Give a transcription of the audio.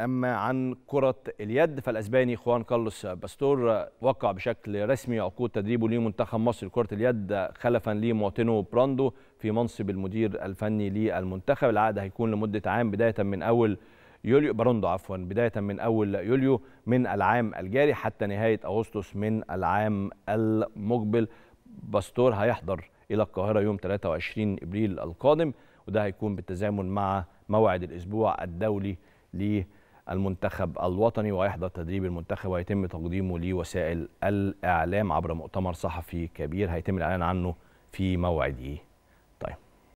أما عن كرة اليد فالأسباني خوان كارلوس باستور وقع بشكل رسمي عقود تدريبه لمنتخب مصر لكرة اليد خلفا لمواطنه براندو في منصب المدير الفني للمنتخب العقد هيكون لمدة عام بداية من أول يوليو براندو عفوا بداية من أول يوليو من العام الجاري حتى نهاية أغسطس من العام المقبل باستور هيحضر إلى القاهرة يوم 23 إبريل القادم وده هيكون بالتزامن مع موعد الأسبوع الدولي ليه المنتخب الوطني ويحضر تدريب المنتخب ويتم تقديمه لوسائل الإعلام عبر مؤتمر صحفي كبير هيتم الإعلان عنه في موعده